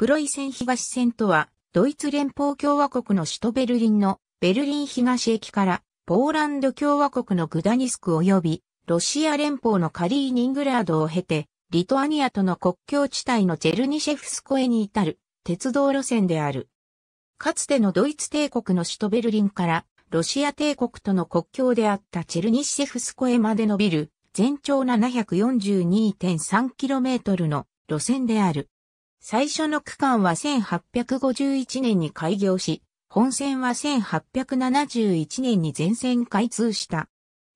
プロイセン東線とは、ドイツ連邦共和国の首都ベルリンのベルリン東駅からポーランド共和国のグダニスク及びロシア連邦のカリーニングラードを経て、リトアニアとの国境地帯のチェルニシェフスコエに至る鉄道路線である。かつてのドイツ帝国の首都ベルリンからロシア帝国との国境であったチェルニシェフスコエまで伸びる全長 742.3km の路線である。最初の区間は1851年に開業し、本線は1871年に全線開通した。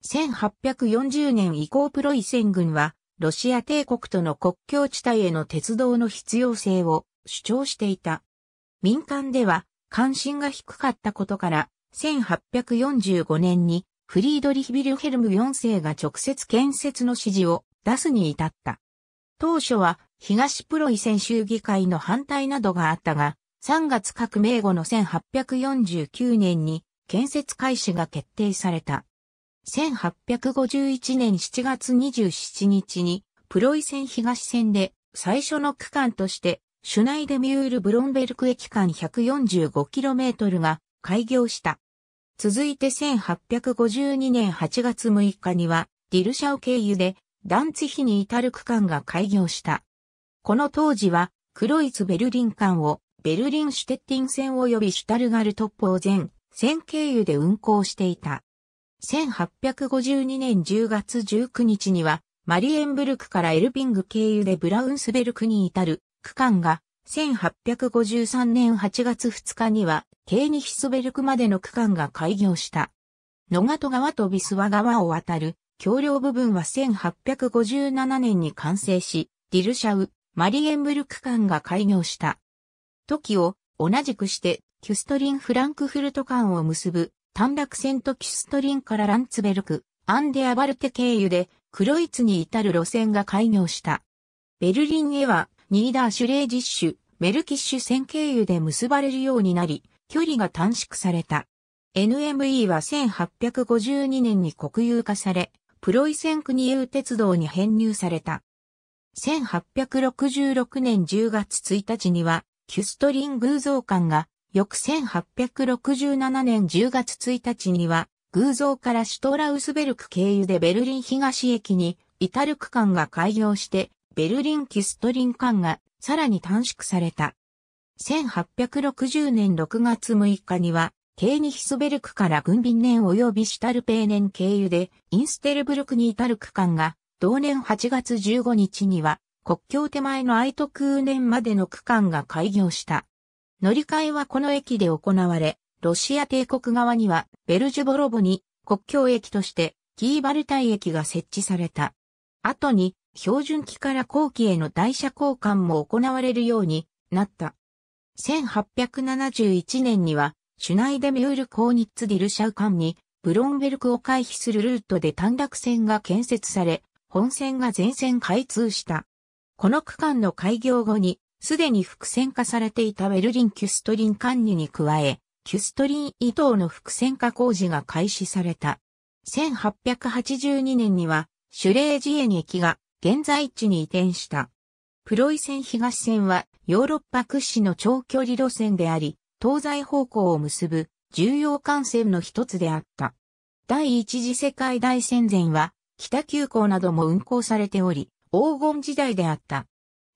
1840年以降プロイセン軍は、ロシア帝国との国境地帯への鉄道の必要性を主張していた。民間では関心が低かったことから、1845年にフリードリヒ・ビルヘルム4世が直接建設の指示を出すに至った。当初は東プロイセン州議会の反対などがあったが、3月革命後の1849年に建設開始が決定された。1851年7月27日にプロイセン東線で最初の区間としてシュナイデミュール・ブロンベルク駅間 145km が開業した。続いて1852年8月6日にはディルシャオ経由でダンツヒに至る区間が開業した。この当時は、クロイツ・ベルリン間を、ベルリン・シュテッティン線及びシュタルガルトップを線経由で運行していた。1852年10月19日には、マリエンブルクからエルビング経由でブラウンスベルクに至る区間が、1853年8月2日には、ケーニヒスベルクまでの区間が開業した。野方川とビスワ川を渡る橋梁部分は1857年に完成し、ディルシャウ、マリエンブルク間が開業した。時を同じくして、キュストリン・フランクフルト間を結ぶ短絡線とキュストリンからランツベルク、アンデアバルテ経由で、クロイツに至る路線が開業した。ベルリンへは、ニーダーシュレージッシュ、メルキッシュ線経由で結ばれるようになり、距離が短縮された。NME は1852年に国有化され、プロイセンクニエウ鉄道に編入された。1866年10月1日には、キュストリン偶像館が、翌1867年10月1日には、偶像からシュトラウスベルク経由でベルリン東駅に、至る区間が開業して、ベルリンキュストリン館がさらに短縮された。1860年6月6日には、ケーニヒスベルクから軍便年及びシュタルペーネン経由で、インステルブルクに至る区間が同年8月15日には、国境手前の愛徳年までの区間が開業した。乗り換えはこの駅で行われ、ロシア帝国側にはベルジュボロボに国境駅としてキーバルタイ駅が設置された。後に標準機から後期への台車交換も行われるようになった。1871年にはシュナイデミュールッツ・ディルシャウ間にブロンベルクを回避するルートで短絡線が建設され、本線が全線開通した。この区間の開業後に、すでに複線化されていたウェルリン・キュストリン管理に加え、キュストリン伊東の複線化工事が開始された。1882年には、シュレージエン駅が現在地に移転した。プロイセン東線はヨーロッパ屈指の長距離路線であり、東西方向を結ぶ重要幹線の一つであった。第一次世界大戦前は北急行なども運行されており、黄金時代であった。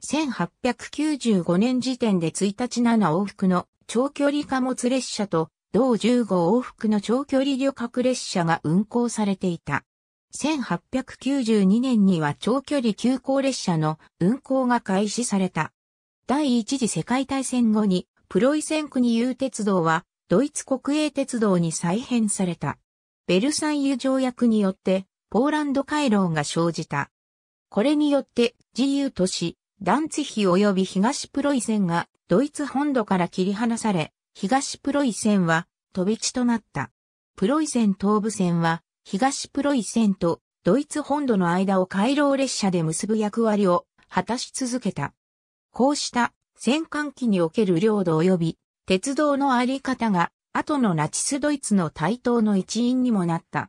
1895年時点で1日7往復の長距離貨物列車と同15往復の長距離旅客列車が運行されていた。1892年には長距離急行列車の運行が開始された。第一次世界大戦後にプロイセン国有鉄道はドイツ国営鉄道に再編された。ベルサイユ条約によってポーランド回廊が生じた。これによって自由都市、ダンツヒ及び東プロイセンがドイツ本土から切り離され、東プロイセンは飛び地となった。プロイセン東部線は東プロイセンとドイツ本土の間を回廊列車で結ぶ役割を果たし続けた。こうした戦艦機における領土及び鉄道のあり方が後のナチスドイツの台頭の一因にもなった。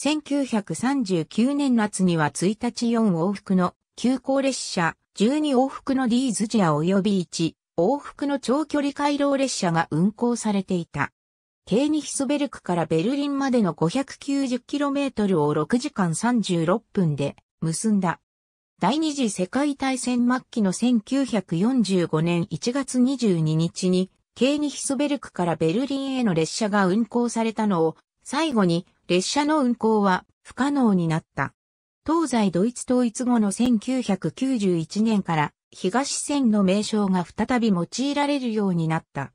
1939年夏には1日4往復の急行列車、12往復のディーズジア及び1往復の長距離回廊列車が運行されていた。ケーニヒスベルクからベルリンまでの 590km を6時間36分で結んだ。第二次世界大戦末期の1945年1月22日にケーニヒスベルクからベルリンへの列車が運行されたのを最後に列車の運行は不可能になった。東西ドイツ統一後の1991年から東線の名称が再び用いられるようになった。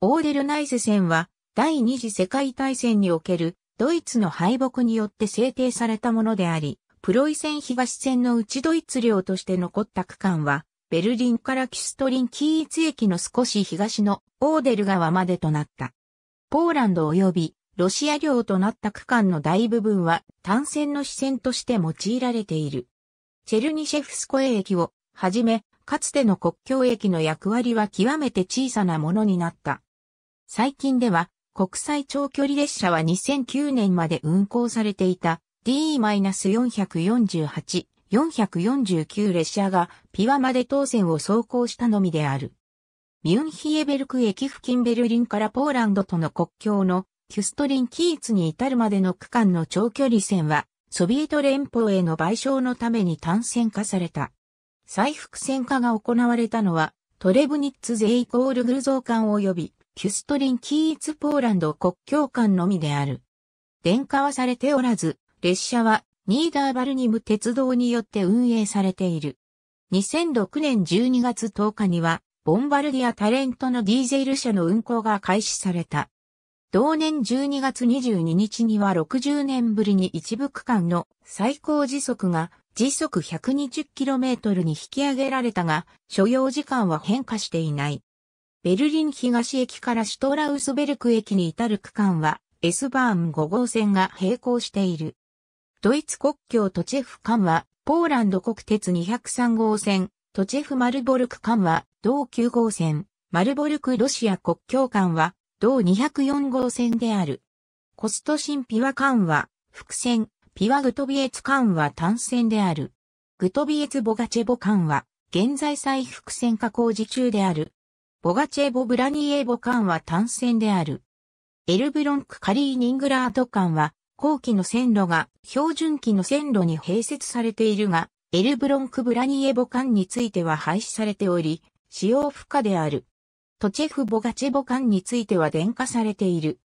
オーデルナイセ線は第二次世界大戦におけるドイツの敗北によって制定されたものであり、プロイセン東線の内ドイツ領として残った区間は、ベルリンからキストリンキーイツ駅の少し東のオーデル川までとなった。ポーランド及びロシア領となった区間の大部分は単線の支線として用いられている。チェルニシェフスコエ駅をはじめ、かつての国境駅の役割は極めて小さなものになった。最近では、国際長距離列車は2009年まで運行されていた DE-448、449列車がピワまで当線を走行したのみである。ミュンヒエベルク駅付近ベルリンからポーランドとの国境のキュストリン・キーツに至るまでの区間の長距離線は、ソビエト連邦への賠償のために単線化された。再複線化が行われたのは、トレブニッツゼイコールグルゾー間及び、キュストリン・キーツ・ポーランド国境間のみである。電化はされておらず、列車はニーダーバルニム鉄道によって運営されている。2006年12月10日には、ボンバルディアタレントのディーゼル車の運行が開始された。同年12月22日には60年ぶりに一部区間の最高時速が時速 120km に引き上げられたが、所要時間は変化していない。ベルリン東駅からシュトラウスベルク駅に至る区間は S バーン5号線が並行している。ドイツ国境トチェフ間はポーランド国鉄203号線、トチェフマルボルク間は同9号線、マルボルクロシア国境間は同204号線である。コスト新ピワ間は、伏線、ピワグトビエツ間は単線である。グトビエツボガチェボ間は、現在再伏線化工事中である。ボガチェボブラニエボ間は単線である。エルブロンクカリーニングラート間は、後期の線路が標準期の線路に併設されているが、エルブロンクブラニエボ間については廃止されており、使用不可である。トチェフ・ボガチェボ間については電化されている。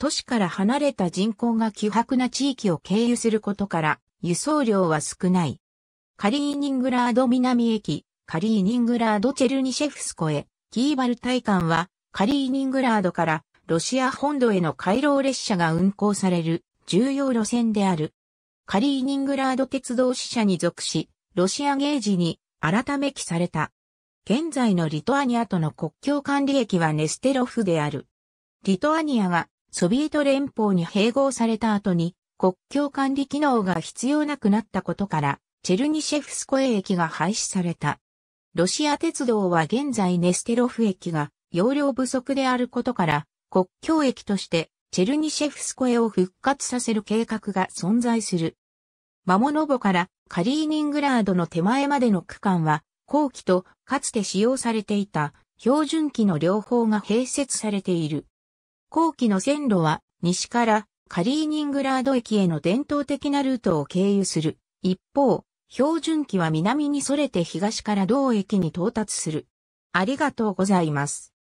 都市から離れた人口が希薄な地域を経由することから、輸送量は少ない。カリーニングラード南駅、カリーニングラードチェルニシェフスコへ、キーバル大間は、カリーニングラードからロシア本土への回廊列車が運行される重要路線である。カリーニングラード鉄道支社に属し、ロシアゲージに改め記された。現在のリトアニアとの国境管理駅はネステロフである。リトアニアがソビエト連邦に併合された後に国境管理機能が必要なくなったことから、チェルニシェフスコエ駅が廃止された。ロシア鉄道は現在ネステロフ駅が容量不足であることから、国境駅としてチェルニシェフスコエを復活させる計画が存在する。マモノボからカリーニングラードの手前までの区間は後期とかつて使用されていた標準機の両方が併設されている。後期の線路は西からカリーニングラード駅への伝統的なルートを経由する。一方、標準機は南に逸れて東から同駅に到達する。ありがとうございます。